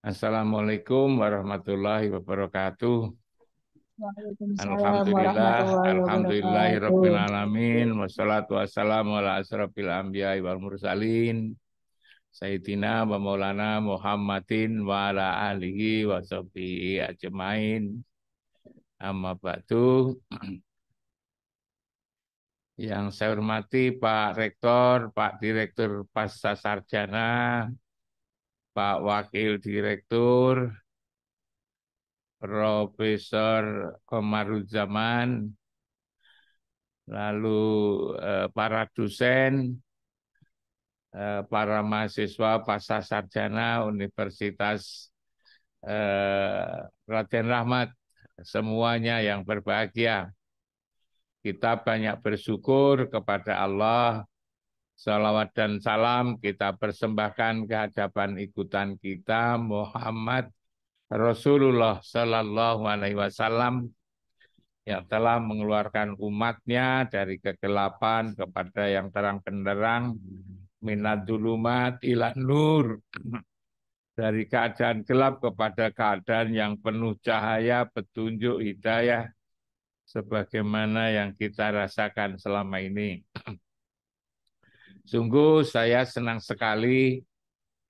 Assalamualaikum warahmatullahi wabarakatuh. Alhamdulillah, alhamdulillah rabbil alamin, wassalatu wassalamu ala asrofil anbiya'i wal mursalin, Sayyidina wa maulana Muhammadin wa ala alihi wa sahbihi ajmain. Amma ba'du. Yang saya hormati Pak Rektor, Pak Direktur Pasca Sarjana, Pak Wakil Direktur Profesor Komaruzzaman, lalu eh, para dosen, eh, para mahasiswa pasca sarjana Universitas eh, Raden Rahmat, semuanya yang berbahagia. Kita banyak bersyukur kepada Allah Salawat dan salam kita persembahkan ke hadapan ikutan kita Muhammad Rasulullah Sallallahu Alaihi Wasallam yang telah mengeluarkan umatnya dari kegelapan kepada yang terang benderang minat dulumat ila nur dari keadaan gelap kepada keadaan yang penuh cahaya petunjuk hidayah sebagaimana yang kita rasakan selama ini. Sungguh saya senang sekali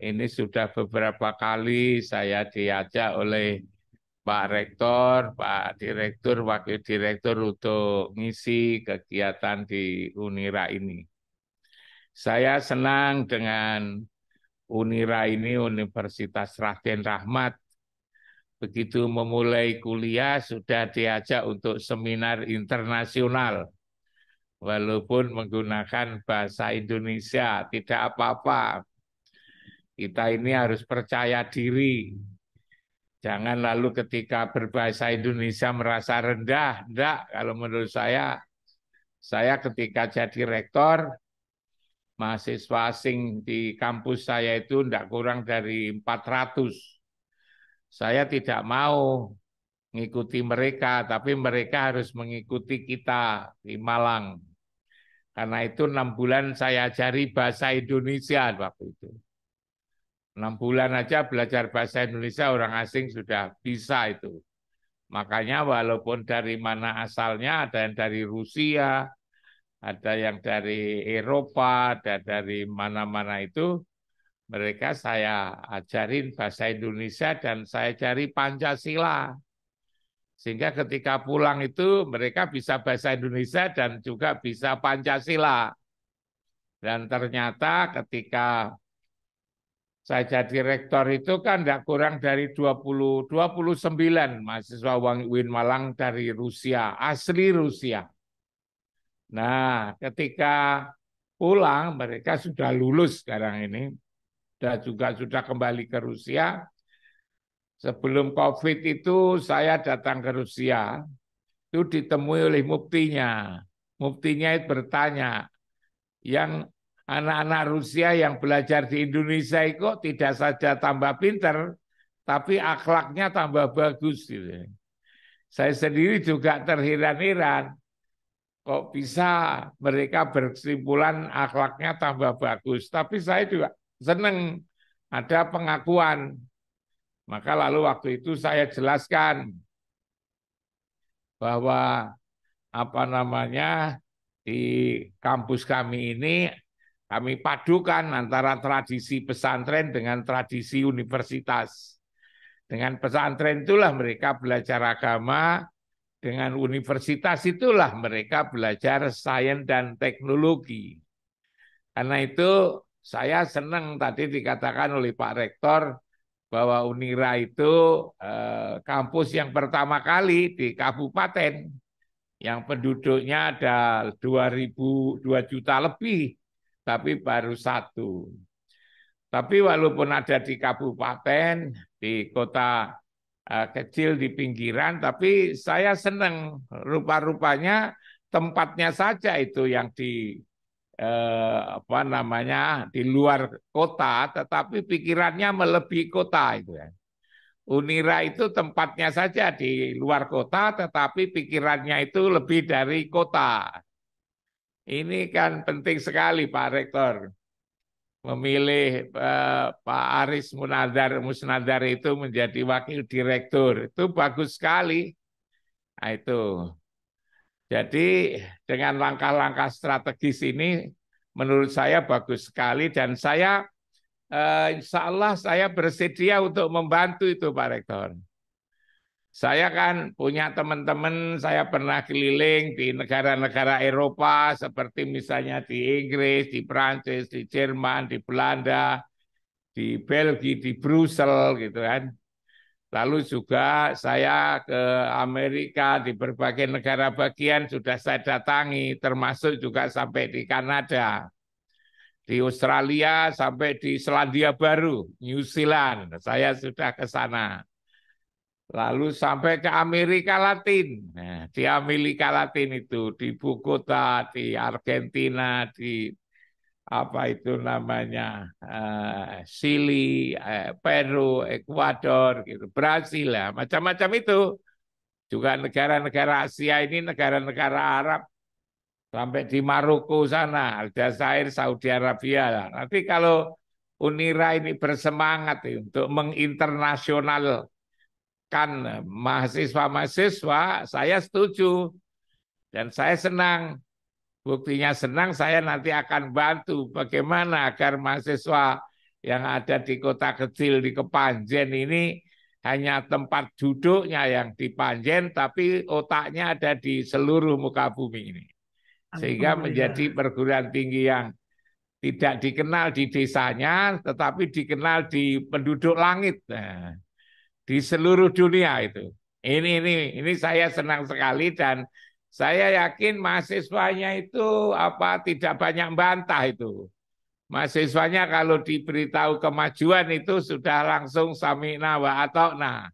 ini sudah beberapa kali saya diajak oleh Pak Rektor, Pak Direktur, Wakil Direktur untuk ngisi kegiatan di Unira ini. Saya senang dengan Unira ini Universitas Raden Rahmat. Begitu memulai kuliah sudah diajak untuk seminar internasional walaupun menggunakan bahasa Indonesia tidak apa-apa. Kita ini harus percaya diri. Jangan lalu ketika berbahasa Indonesia merasa rendah. Enggak, kalau menurut saya, saya ketika jadi rektor, mahasiswa asing di kampus saya itu enggak kurang dari 400. Saya tidak mau mengikuti mereka, tapi mereka harus mengikuti kita di Malang karena itu enam bulan saya ajari bahasa Indonesia waktu itu. Enam bulan aja belajar bahasa Indonesia orang asing sudah bisa itu. Makanya walaupun dari mana asalnya, ada yang dari Rusia, ada yang dari Eropa, ada dari mana-mana itu, mereka saya ajarin bahasa Indonesia dan saya cari Pancasila. Sehingga ketika pulang itu mereka bisa bahasa Indonesia dan juga bisa Pancasila. Dan ternyata ketika saya jadi rektor itu kan tidak kurang dari 20, 29 mahasiswa Wang Win Malang dari Rusia, asli Rusia. Nah, ketika pulang mereka sudah lulus sekarang ini, dan juga sudah kembali ke Rusia, Sebelum COVID itu saya datang ke Rusia, itu ditemui oleh muftinya. Muftinya itu bertanya, yang anak-anak Rusia yang belajar di Indonesia itu tidak saja tambah pinter, tapi akhlaknya tambah bagus. Gitu. Saya sendiri juga terheran-heran, kok bisa mereka berkesimpulan akhlaknya tambah bagus. Tapi saya juga senang ada pengakuan maka lalu waktu itu saya jelaskan bahwa apa namanya di kampus kami ini kami padukan antara tradisi pesantren dengan tradisi universitas. Dengan pesantren itulah mereka belajar agama, dengan universitas itulah mereka belajar sains dan teknologi. Karena itu saya senang tadi dikatakan oleh Pak Rektor bahwa Unira itu eh, kampus yang pertama kali di kabupaten yang penduduknya ada 2000 2 juta lebih tapi baru satu. Tapi walaupun ada di kabupaten, di kota eh, kecil di pinggiran, tapi saya senang rupa-rupanya tempatnya saja itu yang di eh, apa namanya di luar kota, tetapi pikirannya melebihi kota itu ya. Unira itu tempatnya saja di luar kota, tetapi pikirannya itu lebih dari kota. Ini kan penting sekali Pak Rektor memilih eh, Pak Aris Munadar Musnadar itu menjadi wakil direktur. Itu bagus sekali. Nah, itu jadi dengan langkah-langkah strategis ini menurut saya bagus sekali dan saya eh, insya Allah saya bersedia untuk membantu itu Pak Rektor. Saya kan punya teman-teman, saya pernah keliling di negara-negara Eropa seperti misalnya di Inggris, di Prancis, di Jerman, di Belanda, di Belgia, di Brussel gitu kan. Lalu juga saya ke Amerika di berbagai negara bagian sudah saya datangi, termasuk juga sampai di Kanada, di Australia, sampai di Selandia Baru, New Zealand. Saya sudah ke sana. Lalu sampai ke Amerika Latin. Nah, di Amerika Latin itu, di Bogota, di Argentina, di apa itu namanya uh, Chili, uh, Peru, Ekuador, gitu, Brasil lah, macam-macam itu. Juga negara-negara Asia ini, negara-negara Arab, sampai di Maroko sana, Aljazair, Saudi Arabia lah. Nanti kalau Unira ini bersemangat ya, untuk menginternasionalkan mahasiswa-mahasiswa, saya setuju dan saya senang buktinya senang saya nanti akan bantu bagaimana agar mahasiswa yang ada di kota kecil di Kepanjen ini hanya tempat duduknya yang di Panjen tapi otaknya ada di seluruh muka bumi ini. Sehingga menjadi perguruan tinggi yang tidak dikenal di desanya tetapi dikenal di penduduk langit. Nah, di seluruh dunia itu. Ini ini ini saya senang sekali dan saya yakin mahasiswanya itu apa tidak banyak bantah itu. Mahasiswanya kalau diberitahu kemajuan itu sudah langsung samina wa nah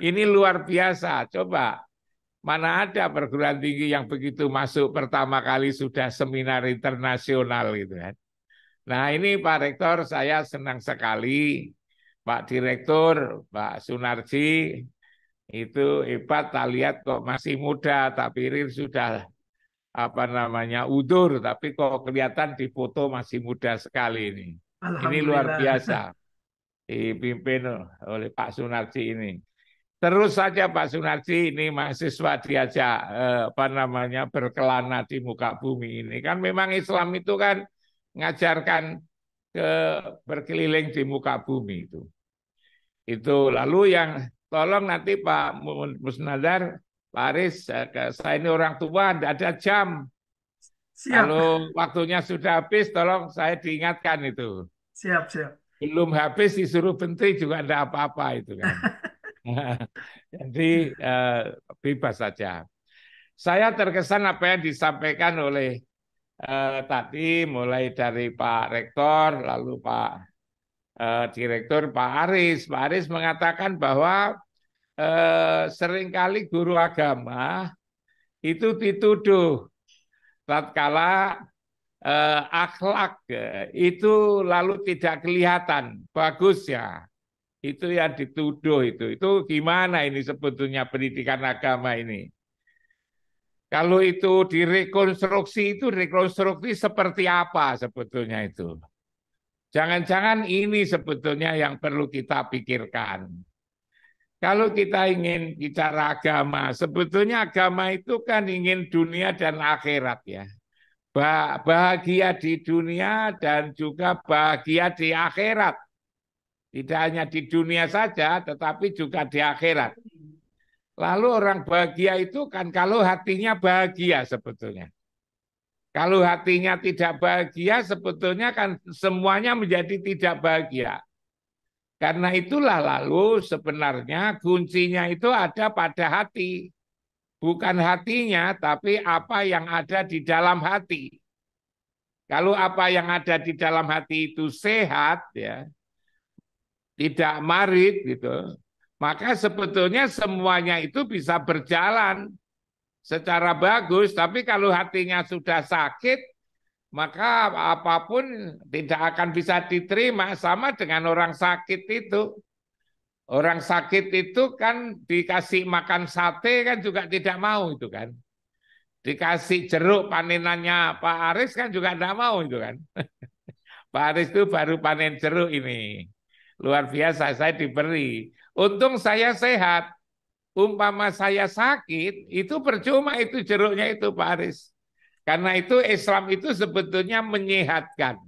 Ini luar biasa. Coba mana ada perguruan tinggi yang begitu masuk pertama kali sudah seminar internasional gitu kan. Nah ini Pak Rektor saya senang sekali Pak Direktur, Pak Sunarji, itu hebat tak lihat kok masih muda tapi rir sudah apa namanya udur tapi kok kelihatan di foto masih muda sekali ini ini luar biasa dipimpin oleh Pak Sunarji ini terus saja Pak Sunarji ini mahasiswa diajak eh, apa namanya berkelana di muka bumi ini kan memang Islam itu kan ngajarkan ke berkeliling di muka bumi itu itu lalu yang tolong nanti Pak Musnadar, Pak Aris, saya ini orang tua, tidak ada jam. Siap. Kalau waktunya sudah habis, tolong saya diingatkan itu. Siap, siap. Belum habis disuruh berhenti juga ada apa-apa itu kan. Jadi eh, bebas saja. Saya terkesan apa yang disampaikan oleh eh, tadi mulai dari Pak Rektor, lalu Pak eh, Direktur Pak Aris. Pak Aris mengatakan bahwa Eh, seringkali guru agama itu dituduh tatkala eh, akhlak eh, itu lalu tidak kelihatan bagus ya itu yang dituduh itu itu gimana ini sebetulnya pendidikan agama ini kalau itu direkonstruksi itu rekonstruksi seperti apa sebetulnya itu? Jangan-jangan ini sebetulnya yang perlu kita pikirkan. Kalau kita ingin bicara agama, sebetulnya agama itu kan ingin dunia dan akhirat ya. Bahagia di dunia dan juga bahagia di akhirat. Tidak hanya di dunia saja, tetapi juga di akhirat. Lalu orang bahagia itu kan kalau hatinya bahagia sebetulnya. Kalau hatinya tidak bahagia, sebetulnya kan semuanya menjadi tidak bahagia. Karena itulah lalu sebenarnya kuncinya itu ada pada hati. Bukan hatinya, tapi apa yang ada di dalam hati. Kalau apa yang ada di dalam hati itu sehat, ya, tidak marit gitu, maka sebetulnya semuanya itu bisa berjalan secara bagus. Tapi kalau hatinya sudah sakit, maka apapun tidak akan bisa diterima sama dengan orang sakit itu. Orang sakit itu kan dikasih makan sate kan juga tidak mau itu kan. Dikasih jeruk panenannya Pak Aris kan juga tidak mau itu kan. Pak Aris itu baru panen jeruk ini. Luar biasa saya diberi. Untung saya sehat. Umpama saya sakit, itu percuma itu jeruknya itu Pak Aris. Karena itu Islam itu sebetulnya menyehatkan.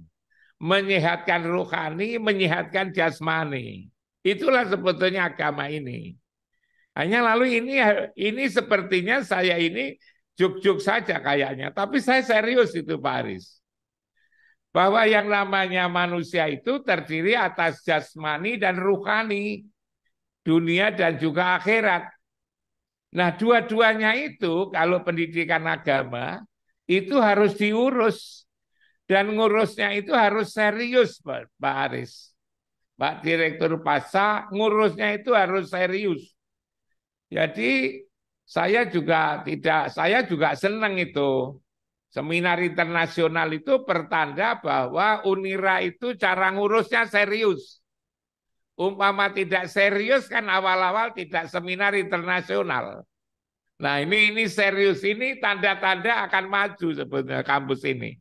Menyehatkan rohani, menyehatkan jasmani. Itulah sebetulnya agama ini. Hanya lalu ini ini sepertinya saya ini juk-juk saja kayaknya. Tapi saya serius itu Pak Aris. Bahwa yang namanya manusia itu terdiri atas jasmani dan ruhani. Dunia dan juga akhirat. Nah dua-duanya itu kalau pendidikan agama itu harus diurus dan ngurusnya itu harus serius Pak, Pak Aris. Pak Direktur Pasa ngurusnya itu harus serius. Jadi saya juga tidak saya juga senang itu. Seminar internasional itu pertanda bahwa Unira itu cara ngurusnya serius. Umpama tidak serius kan awal-awal tidak seminar internasional. Nah ini ini serius ini tanda-tanda akan maju sebetulnya kampus ini.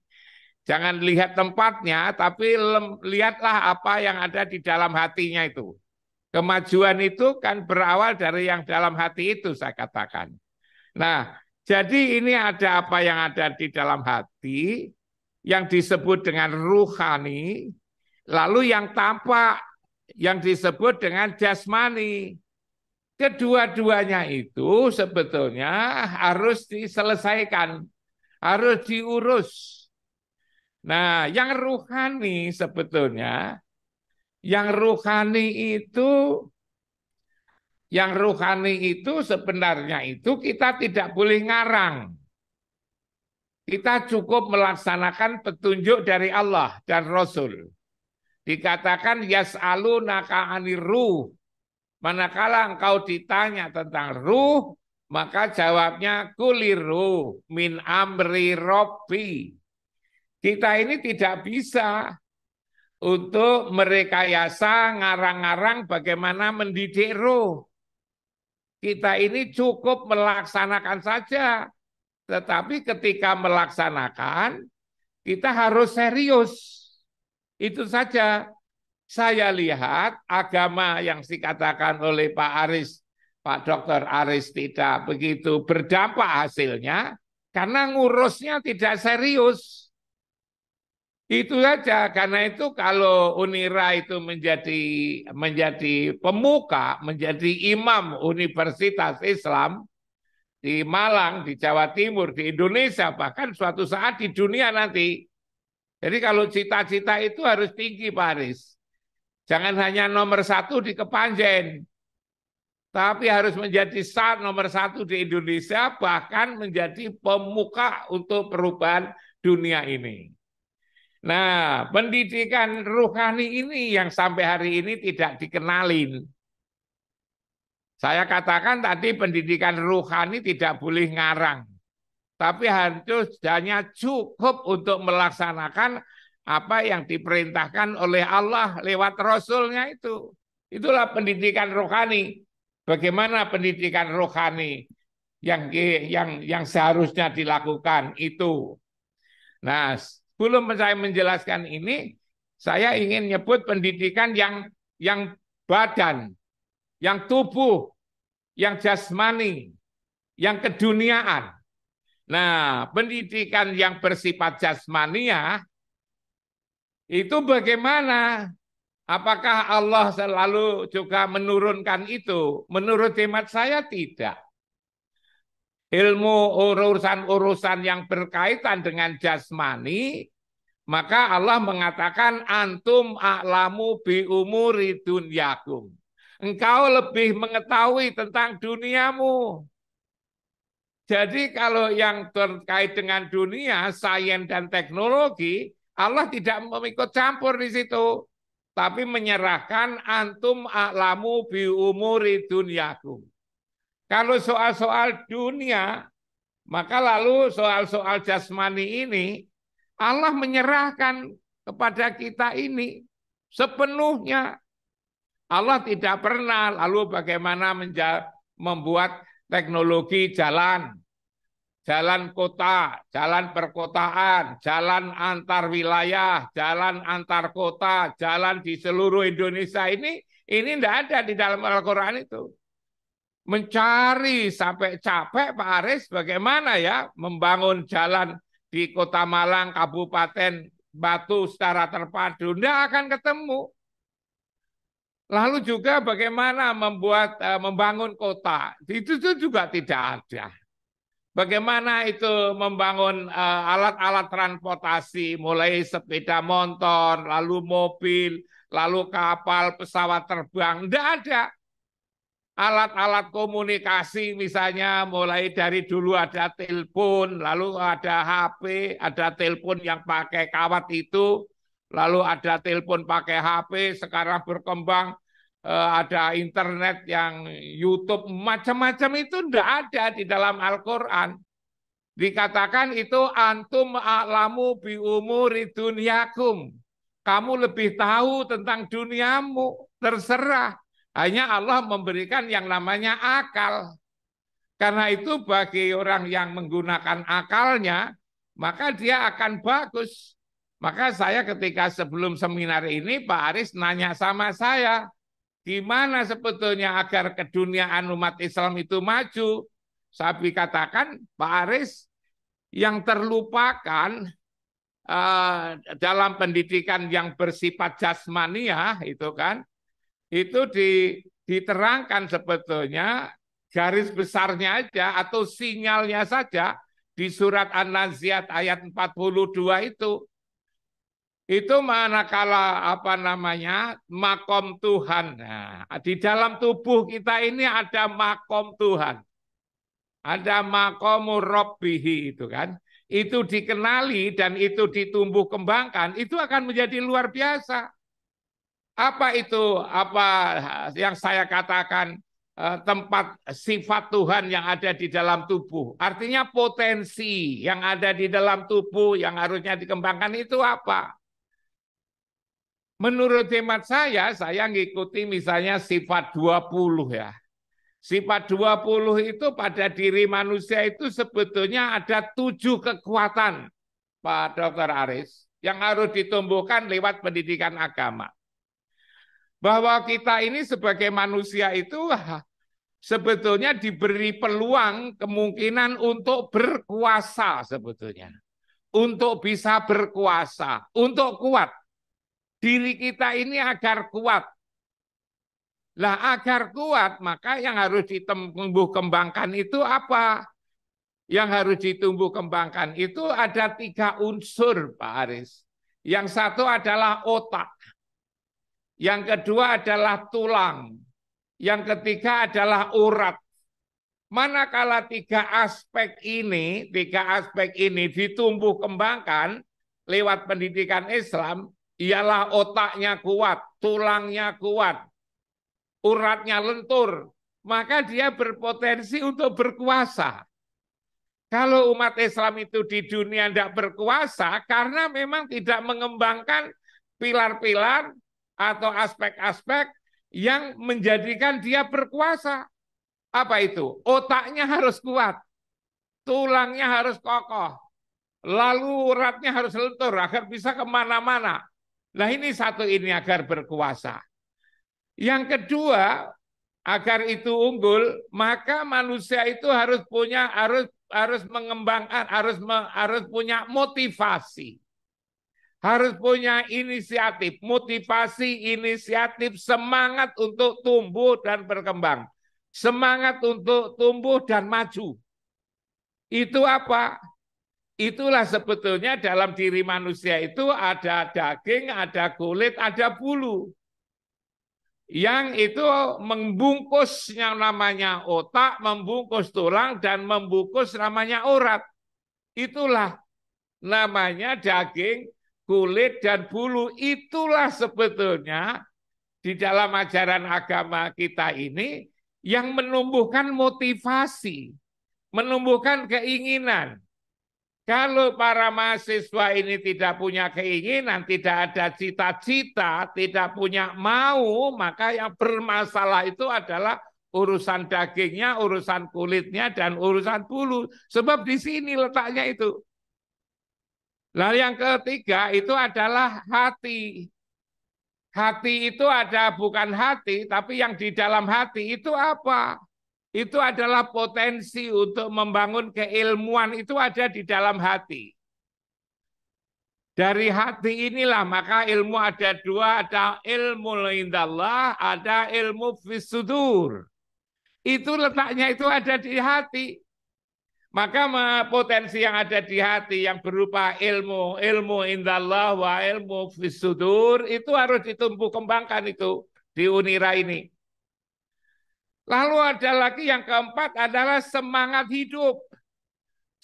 Jangan lihat tempatnya, tapi lem, lihatlah apa yang ada di dalam hatinya itu. Kemajuan itu kan berawal dari yang dalam hati itu saya katakan. Nah, jadi ini ada apa yang ada di dalam hati yang disebut dengan ruhani, lalu yang tampak yang disebut dengan jasmani. Kedua-duanya itu sebetulnya harus diselesaikan, harus diurus. Nah, yang ruhani sebetulnya, yang ruhani itu yang ruhani itu sebenarnya itu kita tidak boleh ngarang. Kita cukup melaksanakan petunjuk dari Allah dan Rasul. Dikatakan yasalu anir ruh Manakala engkau ditanya tentang ruh, maka jawabnya kuliru min amri robbi. Kita ini tidak bisa untuk merekayasa ngarang-ngarang bagaimana mendidik ruh. Kita ini cukup melaksanakan saja. Tetapi ketika melaksanakan, kita harus serius. Itu saja saya lihat agama yang dikatakan oleh Pak Aris, Pak Dokter Aris tidak begitu berdampak hasilnya, karena ngurusnya tidak serius. Itu saja, karena itu kalau Unira itu menjadi menjadi pemuka, menjadi imam Universitas Islam di Malang, di Jawa Timur, di Indonesia, bahkan suatu saat di dunia nanti. Jadi kalau cita-cita itu harus tinggi Pak Aris. Jangan hanya nomor satu di Kepanjen, tapi harus menjadi saat nomor satu di Indonesia, bahkan menjadi pemuka untuk perubahan dunia ini. Nah, pendidikan ruhani ini yang sampai hari ini tidak dikenalin. Saya katakan tadi pendidikan ruhani tidak boleh ngarang. Tapi harus hanya cukup untuk melaksanakan apa yang diperintahkan oleh Allah lewat Rasulnya itu. Itulah pendidikan rohani. Bagaimana pendidikan rohani yang yang yang seharusnya dilakukan itu. Nah, sebelum saya menjelaskan ini, saya ingin nyebut pendidikan yang yang badan, yang tubuh, yang jasmani, yang keduniaan. Nah, pendidikan yang bersifat jasmania ya, itu bagaimana? Apakah Allah selalu juga menurunkan itu? Menurut hemat saya tidak. Ilmu urusan-urusan yang berkaitan dengan jasmani, maka Allah mengatakan antum a'lamu bi umuri dunyakum. Engkau lebih mengetahui tentang duniamu. Jadi kalau yang terkait dengan dunia, sains dan teknologi, Allah tidak memikut campur di situ, tapi menyerahkan antum alamu bi umuri dunyakum. Kalau soal-soal dunia, maka lalu soal-soal jasmani ini Allah menyerahkan kepada kita ini sepenuhnya. Allah tidak pernah lalu bagaimana membuat teknologi jalan jalan kota, jalan perkotaan, jalan antar wilayah, jalan antar kota, jalan di seluruh Indonesia ini ini tidak ada di dalam Al-Quran itu. Mencari sampai capek Pak Aris bagaimana ya membangun jalan di kota Malang, Kabupaten Batu secara terpadu. Tidak akan ketemu. Lalu juga bagaimana membuat eh, membangun kota. Itu juga tidak ada. Bagaimana itu membangun eh, alat-alat uh, transportasi, mulai sepeda motor, lalu mobil, lalu kapal, pesawat terbang, tidak ada. Alat-alat komunikasi misalnya mulai dari dulu ada telepon, lalu ada HP, ada telepon yang pakai kawat itu, lalu ada telepon pakai HP, sekarang berkembang Eh, ada internet yang YouTube, macam-macam itu tidak ada di dalam Al-Quran. Dikatakan itu antum a'lamu bi umuri dunyakum. Kamu lebih tahu tentang duniamu, terserah. Hanya Allah memberikan yang namanya akal. Karena itu bagi orang yang menggunakan akalnya, maka dia akan bagus. Maka saya ketika sebelum seminar ini, Pak Aris nanya sama saya, Gimana sebetulnya agar keduniaan umat Islam itu maju? Sapi katakan, Pak Aris, yang terlupakan eh, dalam pendidikan yang bersifat jasmania itu kan, itu di, diterangkan sebetulnya garis besarnya aja atau sinyalnya saja di surat An-Naziat ayat 42 itu itu manakala apa namanya makom Tuhan. Nah, di dalam tubuh kita ini ada makom Tuhan. Ada makom robbihi itu kan. Itu dikenali dan itu ditumbuh kembangkan, itu akan menjadi luar biasa. Apa itu apa yang saya katakan eh, tempat sifat Tuhan yang ada di dalam tubuh. Artinya potensi yang ada di dalam tubuh yang harusnya dikembangkan itu apa? Menurut hemat saya, saya ngikuti misalnya sifat 20 ya. Sifat 20 itu pada diri manusia itu sebetulnya ada tujuh kekuatan, Pak Dr. Aris, yang harus ditumbuhkan lewat pendidikan agama. Bahwa kita ini sebagai manusia itu ah, sebetulnya diberi peluang kemungkinan untuk berkuasa sebetulnya. Untuk bisa berkuasa, untuk kuat diri kita ini agar kuat. Lah agar kuat maka yang harus ditumbuh kembangkan itu apa? Yang harus ditumbuh kembangkan itu ada tiga unsur Pak Aris. Yang satu adalah otak. Yang kedua adalah tulang. Yang ketiga adalah urat. Manakala tiga aspek ini, tiga aspek ini ditumbuh kembangkan lewat pendidikan Islam, ialah otaknya kuat, tulangnya kuat, uratnya lentur, maka dia berpotensi untuk berkuasa. Kalau umat Islam itu di dunia tidak berkuasa karena memang tidak mengembangkan pilar-pilar atau aspek-aspek yang menjadikan dia berkuasa. Apa itu? Otaknya harus kuat, tulangnya harus kokoh, lalu uratnya harus lentur agar bisa kemana-mana Nah ini satu ini agar berkuasa. Yang kedua, agar itu unggul, maka manusia itu harus punya harus harus mengembangkan, ah, harus harus punya motivasi. Harus punya inisiatif, motivasi, inisiatif, semangat untuk tumbuh dan berkembang. Semangat untuk tumbuh dan maju. Itu apa? Itulah sebetulnya dalam diri manusia itu ada daging, ada kulit, ada bulu. Yang itu membungkus yang namanya otak, membungkus tulang, dan membungkus namanya urat. Itulah namanya daging, kulit, dan bulu. Itulah sebetulnya di dalam ajaran agama kita ini yang menumbuhkan motivasi, menumbuhkan keinginan. Kalau para mahasiswa ini tidak punya keinginan, tidak ada cita-cita, tidak punya mau, maka yang bermasalah itu adalah urusan dagingnya, urusan kulitnya, dan urusan bulu. Sebab di sini letaknya itu. Lalu yang ketiga itu adalah hati. Hati itu ada bukan hati, tapi yang di dalam hati itu apa? itu adalah potensi untuk membangun keilmuan itu ada di dalam hati. Dari hati inilah maka ilmu ada dua, ada ilmu indallah, ada ilmu fisudur. Itu letaknya itu ada di hati. Maka potensi yang ada di hati yang berupa ilmu, ilmu indallah wa ilmu fisudur itu harus ditumbuh kembangkan itu di unira ini. Lalu ada lagi yang keempat adalah semangat hidup.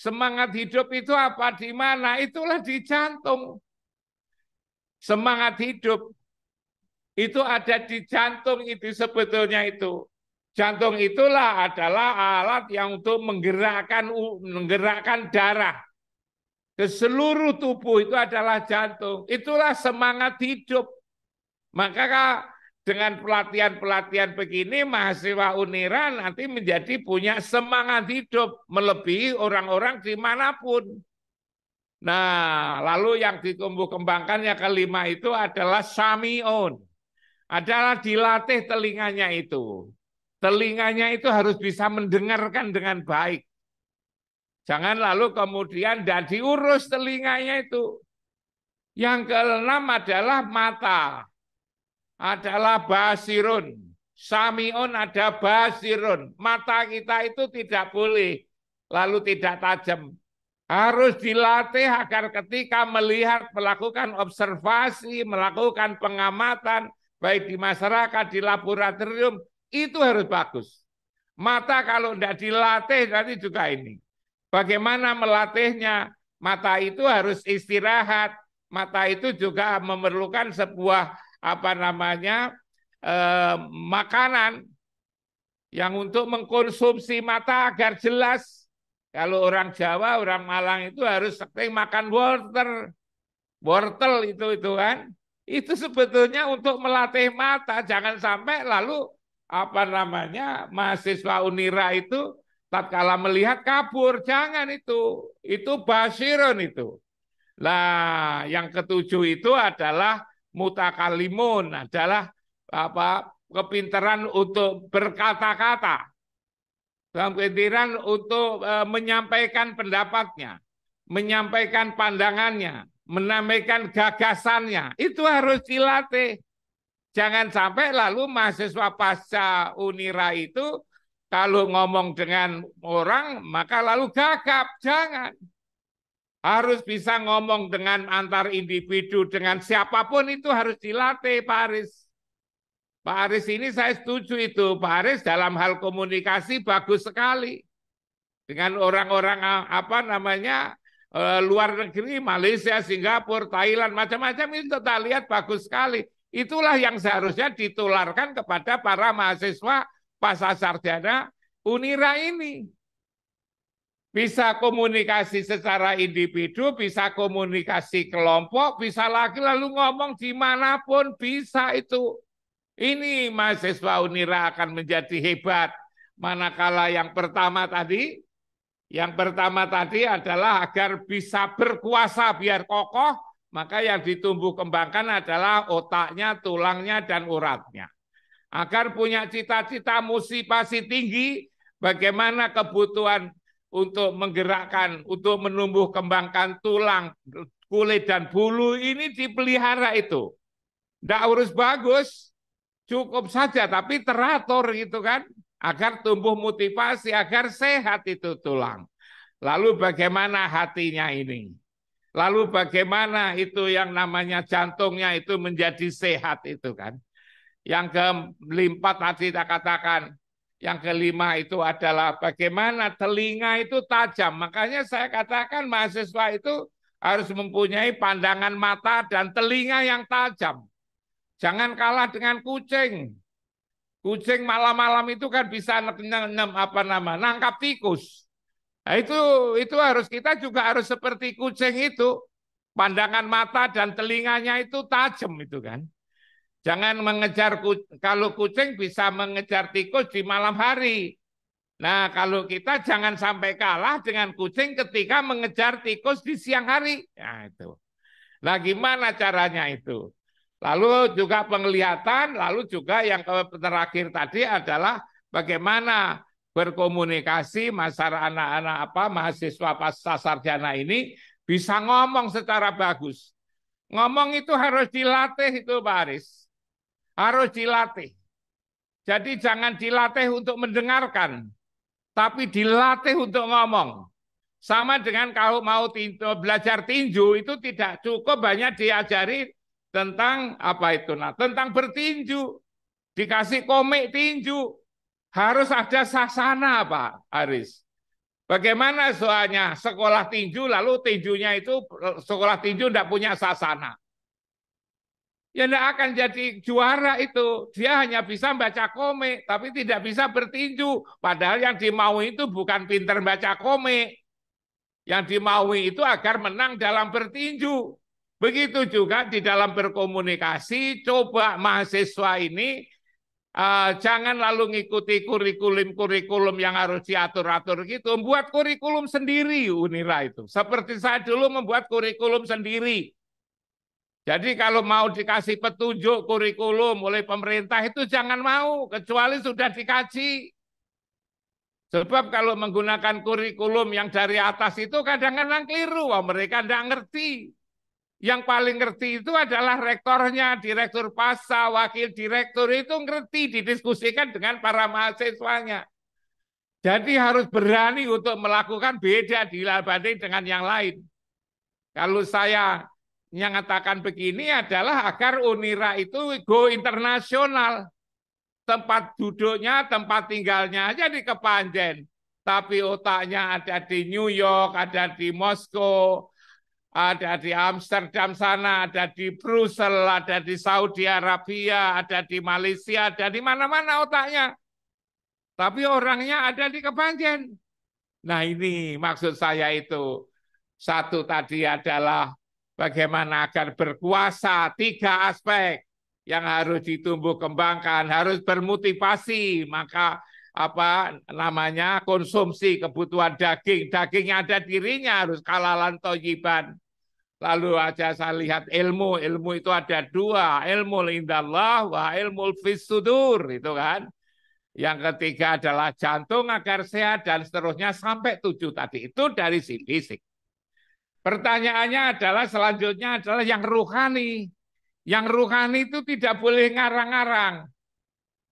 Semangat hidup itu apa di mana? Itulah di jantung. Semangat hidup itu ada di jantung itu sebetulnya itu. Jantung itulah adalah alat yang untuk menggerakkan menggerakkan darah ke seluruh tubuh itu adalah jantung. Itulah semangat hidup. Maka dengan pelatihan-pelatihan begini mahasiswa Unira nanti menjadi punya semangat hidup melebihi orang-orang dimanapun. Nah, lalu yang ditumbuh kembangkan yang kelima itu adalah samion. Adalah dilatih telinganya itu. Telinganya itu harus bisa mendengarkan dengan baik. Jangan lalu kemudian dan diurus telinganya itu. Yang keenam adalah mata adalah basirun. samiun ada basirun. Mata kita itu tidak boleh lalu tidak tajam. Harus dilatih agar ketika melihat, melakukan observasi, melakukan pengamatan, baik di masyarakat, di laboratorium, itu harus bagus. Mata kalau tidak dilatih nanti juga ini. Bagaimana melatihnya? Mata itu harus istirahat. Mata itu juga memerlukan sebuah apa namanya eh, makanan yang untuk mengkonsumsi mata agar jelas. Kalau orang Jawa, orang Malang itu harus sering makan wortel. Wortel itu itu kan. Itu sebetulnya untuk melatih mata, jangan sampai lalu apa namanya mahasiswa Unira itu tatkala melihat kabur, jangan itu. Itu basiron itu. lah yang ketujuh itu adalah mutakalimun adalah apa kepintaran untuk berkata-kata dalam kepintaran untuk e, menyampaikan pendapatnya menyampaikan pandangannya menamaikan gagasannya itu harus dilatih jangan sampai lalu mahasiswa pasca unira itu kalau ngomong dengan orang maka lalu gagap jangan harus bisa ngomong dengan antar individu, dengan siapapun itu harus dilatih Pak Aris. Pak Aris ini saya setuju itu. Pak Aris dalam hal komunikasi bagus sekali. Dengan orang-orang eh, apa namanya eh, luar negeri, Malaysia, Singapura, Thailand, macam-macam itu kita lihat bagus sekali. Itulah yang seharusnya ditularkan kepada para mahasiswa pasar sarjana Unira ini. Bisa komunikasi secara individu, bisa komunikasi kelompok, bisa lagi lalu ngomong dimanapun bisa itu. Ini mahasiswa Unira akan menjadi hebat. Manakala yang pertama tadi, yang pertama tadi adalah agar bisa berkuasa biar kokoh, maka yang ditumbuh kembangkan adalah otaknya, tulangnya, dan uratnya. Agar punya cita-cita musipasi tinggi, bagaimana kebutuhan untuk menggerakkan, untuk menumbuh kembangkan tulang, kulit dan bulu ini dipelihara itu. Tidak urus bagus, cukup saja tapi teratur gitu kan. Agar tumbuh motivasi, agar sehat itu tulang. Lalu bagaimana hatinya ini? Lalu bagaimana itu yang namanya jantungnya itu menjadi sehat itu kan? Yang keempat tadi kita katakan, yang kelima itu adalah bagaimana telinga itu tajam. Makanya saya katakan mahasiswa itu harus mempunyai pandangan mata dan telinga yang tajam. Jangan kalah dengan kucing. Kucing malam-malam itu kan bisa nem apa nama nangkap tikus. Nah, itu itu harus kita juga harus seperti kucing itu. Pandangan mata dan telinganya itu tajam itu kan. Jangan mengejar kalau kucing bisa mengejar tikus di malam hari. Nah, kalau kita jangan sampai kalah dengan kucing ketika mengejar tikus di siang hari. Nah, itu. Nah, gimana caranya itu? Lalu juga penglihatan, lalu juga yang terakhir tadi adalah bagaimana berkomunikasi masyarakat anak-anak apa mahasiswa pasca sarjana ini bisa ngomong secara bagus. Ngomong itu harus dilatih itu Pak Aris. Harus dilatih. Jadi jangan dilatih untuk mendengarkan, tapi dilatih untuk ngomong. Sama dengan kalau mau tinju, belajar tinju itu tidak cukup banyak diajari tentang apa itu nah tentang bertinju dikasih komik tinju harus ada sasana Pak Aris. Bagaimana soalnya sekolah tinju lalu tinjunya itu sekolah tinju tidak punya sasana ya tidak akan jadi juara itu. Dia hanya bisa baca komik, tapi tidak bisa bertinju. Padahal yang dimaui itu bukan pinter baca komik. Yang dimaui itu agar menang dalam bertinju. Begitu juga di dalam berkomunikasi, coba mahasiswa ini Uh, jangan lalu ngikuti kurikulum-kurikulum yang harus diatur-atur gitu. Membuat kurikulum sendiri unila itu. Seperti saya dulu membuat kurikulum sendiri. Jadi kalau mau dikasih petunjuk kurikulum oleh pemerintah itu jangan mau, kecuali sudah dikaji. Sebab kalau menggunakan kurikulum yang dari atas itu kadang-kadang keliru, Wah, oh, mereka tidak ngerti. Yang paling ngerti itu adalah rektornya, direktur PASA, wakil direktur itu ngerti, didiskusikan dengan para mahasiswanya. Jadi harus berani untuk melakukan beda dibanding dengan yang lain. Kalau saya yang mengatakan begini adalah agar Unira itu go internasional. Tempat duduknya, tempat tinggalnya aja di Kepanjen. Tapi otaknya ada di New York, ada di Moskow, ada di Amsterdam sana, ada di Brussel, ada di Saudi Arabia, ada di Malaysia, ada di mana-mana otaknya. Tapi orangnya ada di Kepanjen. Nah ini maksud saya itu. Satu tadi adalah bagaimana agar berkuasa tiga aspek yang harus ditumbuh kembangkan harus bermotivasi maka apa namanya konsumsi kebutuhan daging dagingnya ada dirinya harus kalalan toyiban lalu aja saya lihat ilmu ilmu itu ada dua ilmu indallah wa ilmu fisudur itu kan yang ketiga adalah jantung agar sehat dan seterusnya sampai tujuh tadi itu dari sisi Pertanyaannya adalah selanjutnya adalah yang ruhani. Yang ruhani itu tidak boleh ngarang-ngarang.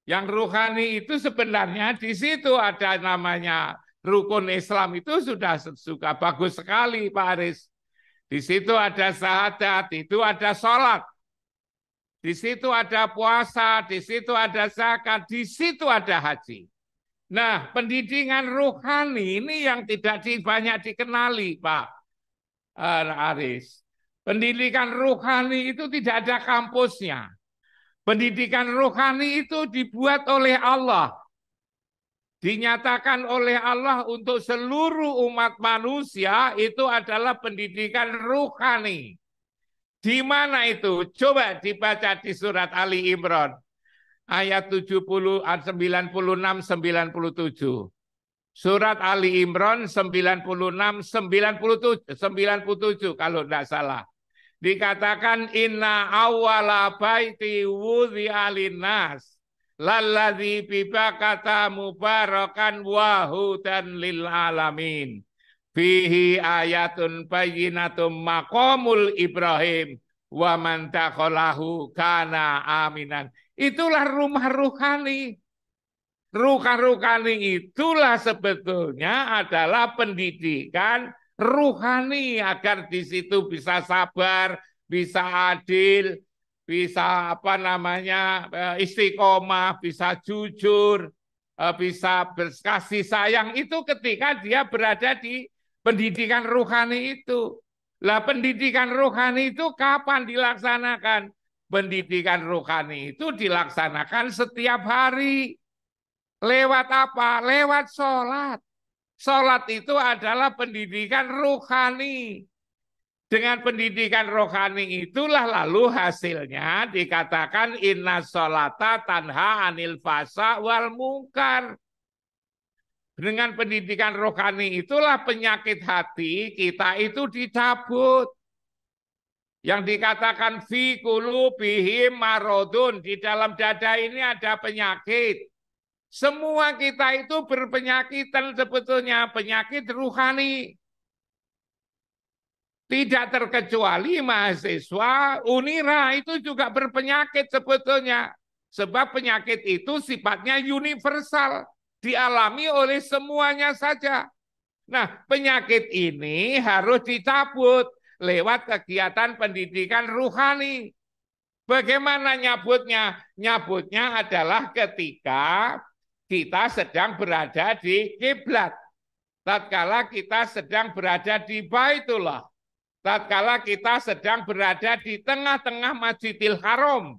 Yang ruhani itu sebenarnya di situ ada namanya rukun Islam itu sudah suka bagus sekali Pak Aris. Di situ ada syahadat, itu ada sholat. Di situ ada puasa, di situ ada zakat, di situ ada haji. Nah, pendidikan ruhani ini yang tidak banyak dikenali, Pak. Aris. Pendidikan rohani itu tidak ada kampusnya. Pendidikan rohani itu dibuat oleh Allah. Dinyatakan oleh Allah untuk seluruh umat manusia itu adalah pendidikan rohani. Di mana itu? Coba dibaca di surat Ali Imran ayat 70 96 97. Surat Ali Imran 96 97 97 kalau tidak salah. Dikatakan inna awwala baiti wudhi linnas lalladzi bi kata mubarakan wa hudan lil alamin. Fihi ayatun bayyinatum maqamul Ibrahim wa man takhalahu kana aminan. Itulah rumah ruhani Rukan-rukani itulah sebetulnya adalah pendidikan ruhani agar di situ bisa sabar, bisa adil, bisa apa namanya eh, istiqomah, bisa jujur, eh, bisa berkasih sayang itu ketika dia berada di pendidikan ruhani itu. Lah pendidikan ruhani itu kapan dilaksanakan? Pendidikan ruhani itu dilaksanakan setiap hari. Lewat apa? Lewat sholat. Sholat itu adalah pendidikan rohani. Dengan pendidikan rohani itulah lalu hasilnya dikatakan inna sholata tanha anil fasa wal mungkar. Dengan pendidikan rohani itulah penyakit hati kita itu dicabut. Yang dikatakan fi kulubihim marodun. Di dalam dada ini ada penyakit. Semua kita itu berpenyakitan sebetulnya, penyakit ruhani. Tidak terkecuali mahasiswa Unira itu juga berpenyakit sebetulnya. Sebab penyakit itu sifatnya universal, dialami oleh semuanya saja. Nah, penyakit ini harus dicabut lewat kegiatan pendidikan ruhani. Bagaimana nyabutnya? Nyabutnya adalah ketika kita sedang berada di kiblat. Tatkala kita sedang berada di Baitullah. Tatkala kita sedang berada di tengah-tengah Masjidil Haram.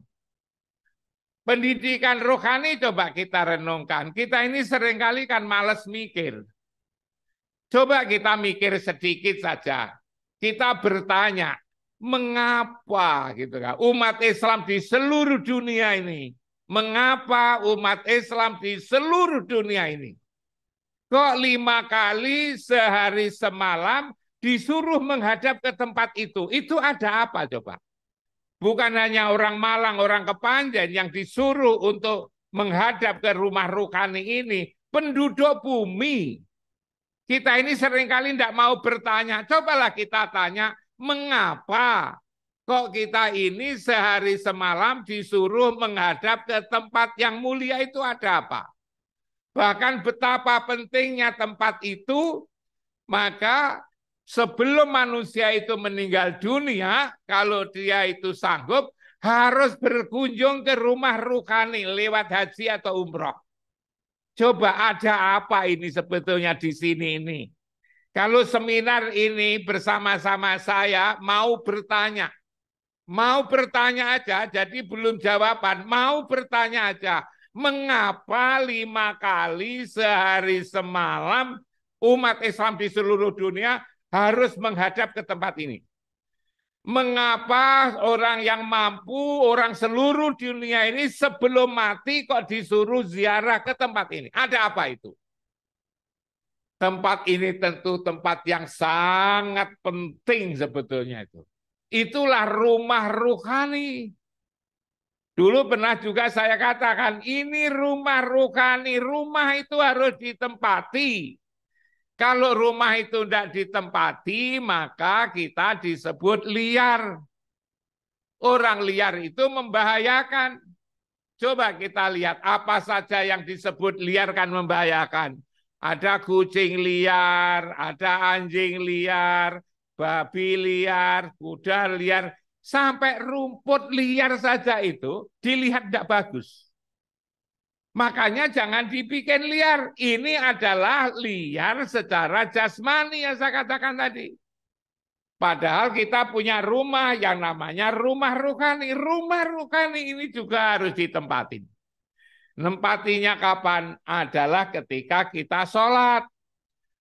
Pendidikan rohani coba kita renungkan. Kita ini seringkali kan males mikir. Coba kita mikir sedikit saja. Kita bertanya, mengapa gitu kan umat Islam di seluruh dunia ini mengapa umat Islam di seluruh dunia ini kok lima kali sehari semalam disuruh menghadap ke tempat itu. Itu ada apa coba? Bukan hanya orang Malang, orang Kepanjen yang disuruh untuk menghadap ke rumah Rukani ini. Penduduk bumi. Kita ini seringkali tidak mau bertanya. Cobalah kita tanya, mengapa Kok kita ini sehari semalam disuruh menghadap ke tempat yang mulia itu ada apa? Bahkan betapa pentingnya tempat itu, maka sebelum manusia itu meninggal dunia, kalau dia itu sanggup, harus berkunjung ke rumah Rukani lewat haji atau umroh. Coba ada apa ini sebetulnya di sini ini? Kalau seminar ini bersama-sama saya mau bertanya, Mau bertanya aja, jadi belum jawaban. Mau bertanya aja, mengapa lima kali sehari semalam umat Islam di seluruh dunia harus menghadap ke tempat ini? Mengapa orang yang mampu, orang seluruh dunia ini sebelum mati kok disuruh ziarah ke tempat ini? Ada apa itu? Tempat ini tentu tempat yang sangat penting sebetulnya itu. Itulah rumah rohani. Dulu pernah juga saya katakan, ini rumah rohani, rumah itu harus ditempati. Kalau rumah itu tidak ditempati, maka kita disebut liar. Orang liar itu membahayakan. Coba kita lihat apa saja yang disebut liar kan membahayakan. Ada kucing liar, ada anjing liar, babi liar, kuda liar, sampai rumput liar saja itu dilihat tidak bagus. Makanya jangan dibikin liar. Ini adalah liar secara jasmani yang saya katakan tadi. Padahal kita punya rumah yang namanya rumah rukani. Rumah rukani ini juga harus ditempatin. Nempatinya kapan? Adalah ketika kita sholat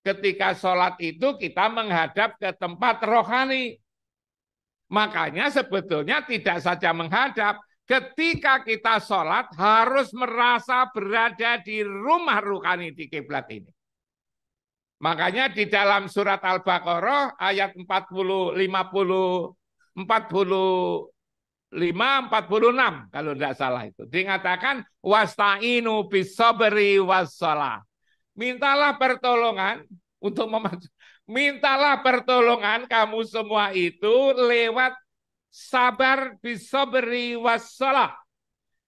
ketika sholat itu kita menghadap ke tempat rohani. Makanya sebetulnya tidak saja menghadap, ketika kita sholat harus merasa berada di rumah rohani di kiblat ini. Makanya di dalam surat Al-Baqarah ayat 40, 50, 45, 46 kalau tidak salah itu dikatakan wastainu bisoberi wassalah. Mintalah pertolongan untuk memasuk. Mintalah pertolongan kamu semua itu lewat sabar bisa beri wassalah.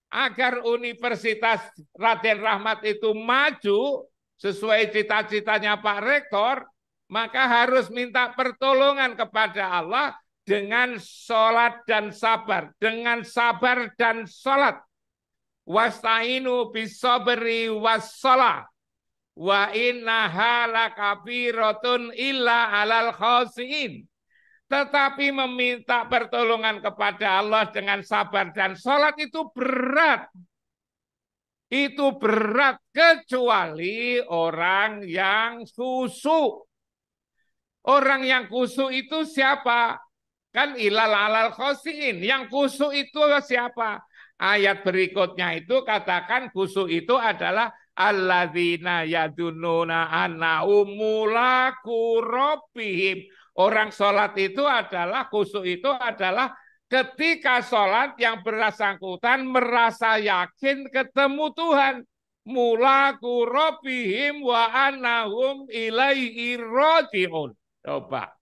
Agar Universitas Raden Rahmat itu maju sesuai cita-citanya Pak Rektor, maka harus minta pertolongan kepada Allah dengan sholat dan sabar, dengan sabar dan sholat. Wastainu beri wassalah Wa innaha rotun illa alal khosin. Tetapi meminta pertolongan kepada Allah dengan sabar dan sholat itu berat. Itu berat kecuali orang yang susu. Orang yang kusu itu siapa? Kan ilal alal khosin. Yang kusu itu siapa? Ayat berikutnya itu katakan kusu itu adalah alladzina yadununa annahum mulaku Orang sholat itu adalah, khusus itu adalah ketika sholat yang bersangkutan merasa yakin ketemu Tuhan. Mulaku robihim wa annahum ilaihi rojiun. Coba.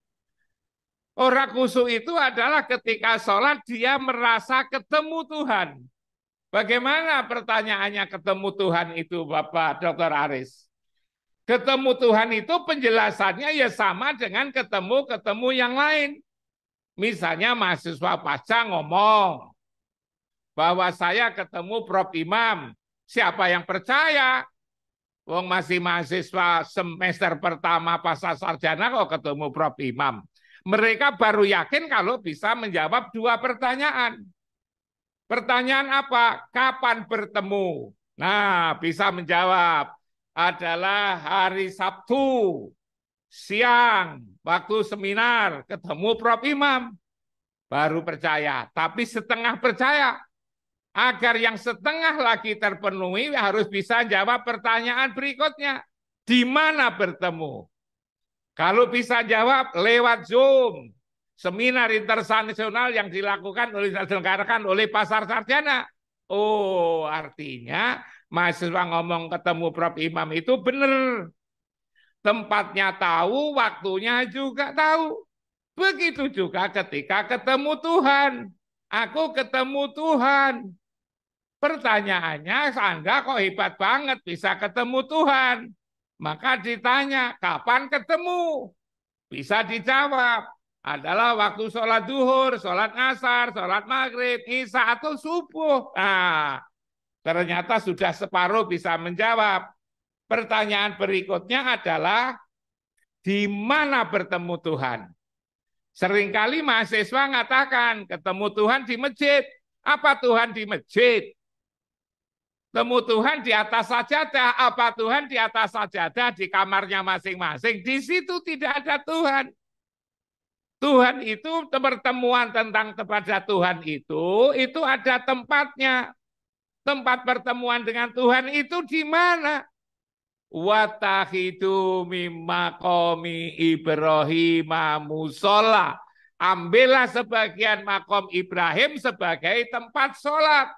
Orang khusus itu adalah ketika sholat dia merasa ketemu Tuhan. Bagaimana pertanyaannya ketemu Tuhan itu Bapak Dr. Aris? Ketemu Tuhan itu penjelasannya ya sama dengan ketemu-ketemu yang lain. Misalnya mahasiswa pasca ngomong bahwa saya ketemu Prof. Imam. Siapa yang percaya? Wong masih mahasiswa semester pertama pasca sarjana kok ketemu Prof. Imam. Mereka baru yakin kalau bisa menjawab dua pertanyaan. Pertanyaan apa? Kapan bertemu? Nah, bisa menjawab. Adalah hari Sabtu, siang, waktu seminar, ketemu Prof. Imam. Baru percaya, tapi setengah percaya. Agar yang setengah lagi terpenuhi harus bisa jawab pertanyaan berikutnya. Di mana bertemu? Kalau bisa jawab lewat Zoom, seminar internasional yang dilakukan oleh diselenggarakan oleh Pasar Sarjana. Oh, artinya mahasiswa ngomong ketemu Prof Imam itu benar. Tempatnya tahu, waktunya juga tahu. Begitu juga ketika ketemu Tuhan. Aku ketemu Tuhan. Pertanyaannya, Anda kok hebat banget bisa ketemu Tuhan? Maka ditanya, kapan ketemu? Bisa dijawab, adalah waktu sholat duhur, sholat asar, sholat maghrib, isya atau subuh. Nah, ternyata sudah separuh bisa menjawab. Pertanyaan berikutnya adalah di mana bertemu Tuhan? Seringkali mahasiswa mengatakan ketemu Tuhan di masjid. Apa Tuhan di masjid? Temu Tuhan di atas sajadah, apa Tuhan di atas sajadah di kamarnya masing-masing. Di situ tidak ada Tuhan. Tuhan itu pertemuan tentang kepada Tuhan itu itu ada tempatnya. Tempat pertemuan dengan Tuhan itu di mana? Watahidu mimakomi Ibrahim musola. Ambillah sebagian makom Ibrahim sebagai tempat sholat.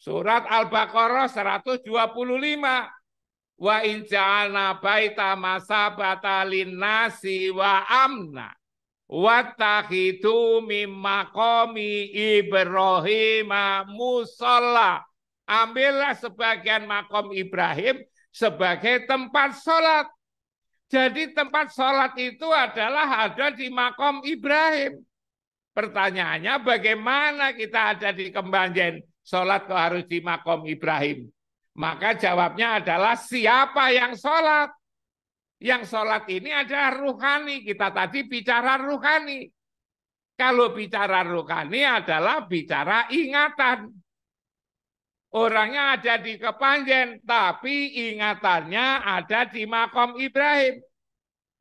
Surat Al-Baqarah 125 wa inja'alna baita masabata linnasi wa amna wattakhidu mim maqami Ibrahim musalla. Ambillah sebagian makom Ibrahim sebagai tempat sholat. Jadi tempat sholat itu adalah ada di makom Ibrahim. Pertanyaannya bagaimana kita ada di Kembanjen? Sholat kok harus di makom Ibrahim? Maka jawabnya adalah siapa yang sholat? Yang sholat ini adalah ruhani. Kita tadi bicara ruhani. Kalau bicara ruhani adalah bicara ingatan. Orangnya ada di Kepanjen, tapi ingatannya ada di makom Ibrahim.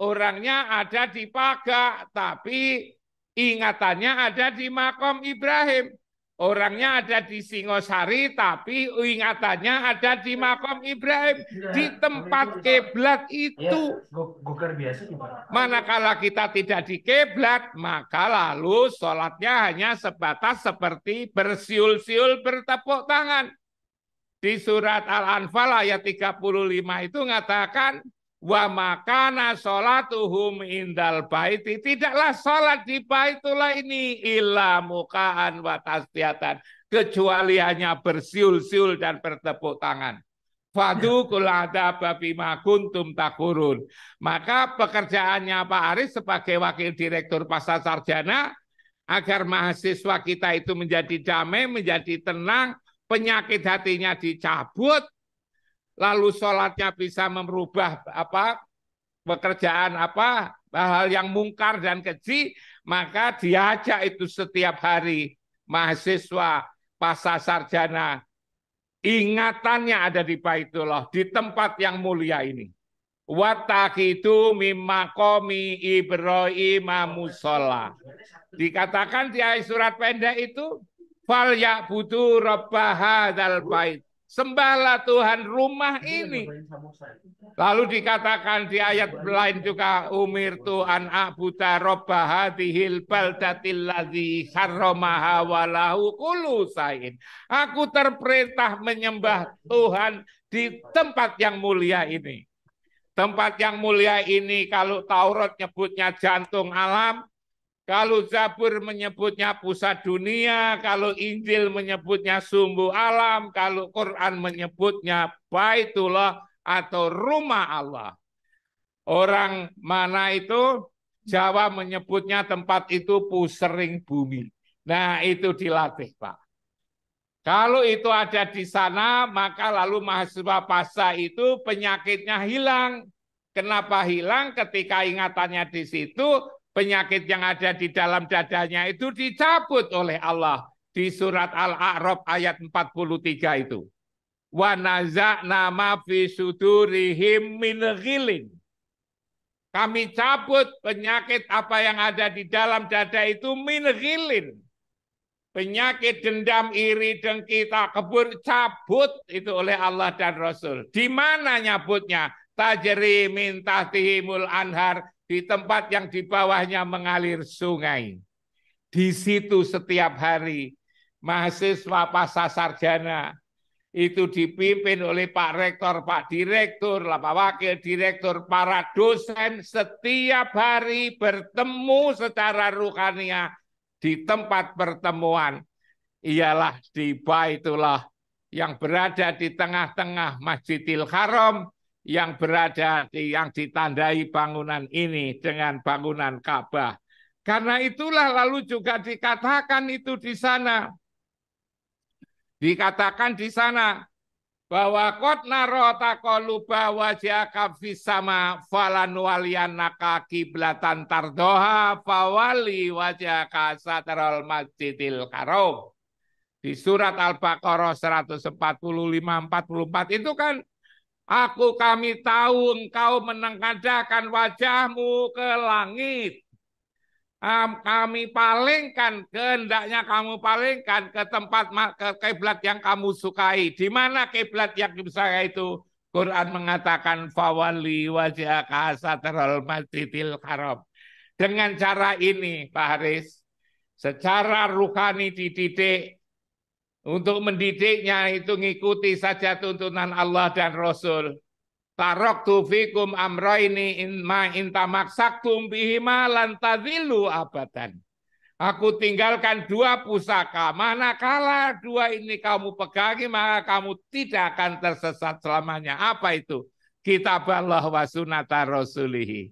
Orangnya ada di Paga, tapi ingatannya ada di makom Ibrahim. Orangnya ada di Singosari, tapi ingatannya ada di makam Ibrahim, iya, di tempat keblat iya, itu. Manakala kita tidak di keblat, maka lalu sholatnya hanya sebatas seperti bersiul-siul bertepuk tangan. Di surat Al-Anfal ayat 35 itu mengatakan, Wa makana sholatuhum indal baiti. Tidaklah sholat di baitullah ini illa mukaan wa tasdiatan. Kecuali hanya bersiul-siul dan bertepuk tangan. Fadukul kulada babi kuntum takurun. Maka pekerjaannya Pak Aris sebagai wakil direktur pasar sarjana agar mahasiswa kita itu menjadi damai, menjadi tenang, penyakit hatinya dicabut, lalu sholatnya bisa merubah apa pekerjaan apa hal yang mungkar dan keji, maka diajak itu setiap hari mahasiswa pasca sarjana ingatannya ada di Baitullah di tempat yang mulia ini. Watakitu mimakomi Ibrahim musola. Dikatakan di surat pendek itu fal ya butuh dal bait. Sembahlah Tuhan rumah ini. Lalu dikatakan di ayat lain juga umir Tuhan abuta robbahatihil baldatil ladzi walahu kulusain. Aku terperintah menyembah Tuhan di tempat yang mulia ini. Tempat yang mulia ini kalau Taurat nyebutnya jantung alam, kalau Zabur menyebutnya pusat dunia, kalau Injil menyebutnya sumbu alam, kalau Quran menyebutnya baitullah atau rumah Allah. Orang mana itu Jawa menyebutnya tempat itu pusering bumi. Nah itu dilatih Pak. Kalau itu ada di sana, maka lalu mahasiswa pasca itu penyakitnya hilang. Kenapa hilang? Ketika ingatannya di situ, penyakit yang ada di dalam dadanya itu dicabut oleh Allah di surat Al-A'raf ayat 43 itu. Wa naza'na ma fi sudurihim min ghilin. Kami cabut penyakit apa yang ada di dalam dada itu min ghilin. Penyakit dendam, iri, dengki, tak kebur cabut itu oleh Allah dan Rasul. Di mana nyabutnya? Tajri min tahtihimul anhar di tempat yang di bawahnya mengalir sungai. Di situ setiap hari mahasiswa pasca sarjana itu dipimpin oleh Pak Rektor, Pak Direktur, Pak Wakil Direktur, para dosen setiap hari bertemu secara rukania di tempat pertemuan. Ialah di Baitullah yang berada di tengah-tengah Masjidil Haram yang berada di yang ditandai bangunan ini dengan bangunan Ka'bah. Karena itulah lalu juga dikatakan itu di sana. Dikatakan di sana bahwa kot narota koluba wajah kafis sama falan walian kiblatan tardoha fawali wajah kasatarol masjidil karom di surat Al-Baqarah 145 44 itu kan Aku kami tahu engkau menengkadakan wajahmu ke langit. Kami palingkan, kehendaknya kamu palingkan ke tempat ke kiblat yang kamu sukai. Di mana kiblat yang disukai itu? Quran mengatakan fawali wajah kasatral masjidil haram. Dengan cara ini, Pak Haris, secara rukani dididik, untuk mendidiknya itu ngikuti saja tuntunan Allah dan Rasul. Tarok tufikum amroini inma intamaksaktum bihima lantadilu abadan. Aku tinggalkan dua pusaka. Manakala dua ini kamu pegangi, maka kamu tidak akan tersesat selamanya. Apa itu? Kitab Allah wa sunata rasulihi.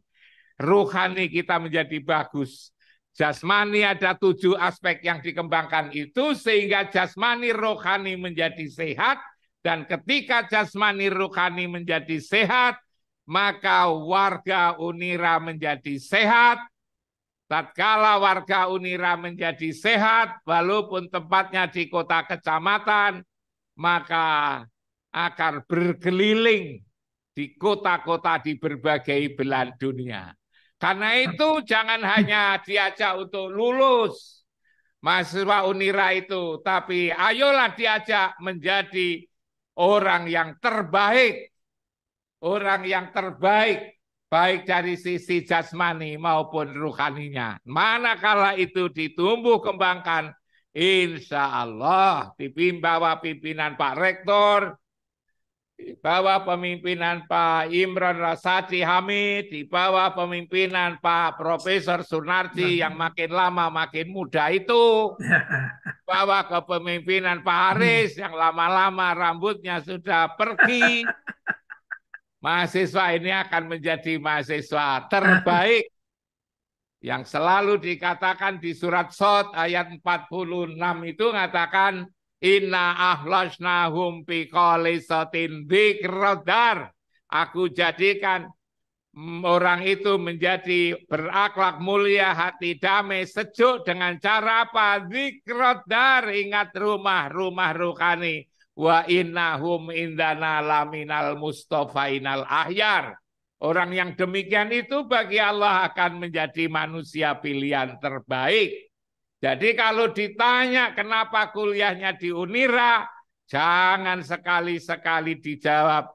Ruhani kita menjadi bagus jasmani ada tujuh aspek yang dikembangkan itu sehingga jasmani rohani menjadi sehat dan ketika jasmani rohani menjadi sehat maka warga Unira menjadi sehat tatkala warga Unira menjadi sehat walaupun tempatnya di kota kecamatan maka akan berkeliling di kota-kota di berbagai belahan dunia. Karena itu jangan hanya diajak untuk lulus mahasiswa Unira itu, tapi ayolah diajak menjadi orang yang terbaik. Orang yang terbaik baik dari sisi jasmani maupun ruhaninya. Manakala itu ditumbuh kembangkan, insya Allah dipimpin pimpinan Pak Rektor, di bawah pemimpinan Pak Imran Rasati Hamid, di bawah pemimpinan Pak Profesor Sunardi nah. yang makin lama makin muda itu, di bawah kepemimpinan Pak Haris yang lama-lama rambutnya sudah pergi, mahasiswa ini akan menjadi mahasiswa terbaik yang selalu dikatakan di surat Sot ayat 46 itu mengatakan Inna ahlasnahum piqalisatin dzikradar. Aku jadikan orang itu menjadi berakhlak mulia, hati damai, sejuk dengan cara apa? Dzikradar, ingat rumah-rumah rukani. Wa innahum indana laminal mustofainal ahyar. Orang yang demikian itu bagi Allah akan menjadi manusia pilihan terbaik. Jadi kalau ditanya kenapa kuliahnya di Unira, jangan sekali-sekali dijawab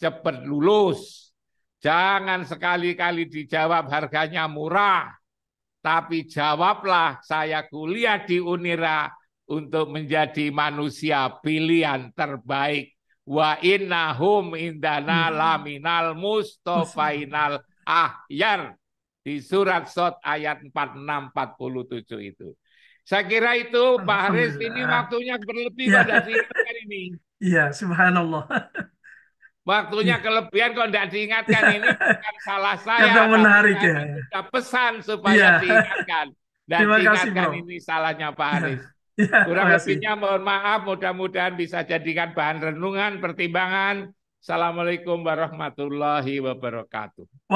cepat lulus. Jangan sekali-kali dijawab harganya murah. Tapi jawablah saya kuliah di Unira untuk menjadi manusia pilihan terbaik. Wa innahum indana hmm. laminal mustofainal ahyar. Di surat Sot ayat tujuh itu. Saya kira itu Pak Haris ini waktunya berlebih ya. pada hari ini. Iya, subhanallah. Waktunya ya. kelebihan kalau tidak diingatkan ini iya. bukan salah saya. Kata menarik ya. Kita pesan supaya ya. diingatkan. Dan Terima diingatkan kasih, ini salahnya Pak iya. Haris. Ya, Kurang lebihnya mohon maaf, mudah-mudahan bisa jadikan bahan renungan, pertimbangan. Assalamualaikum warahmatullahi wabarakatuh.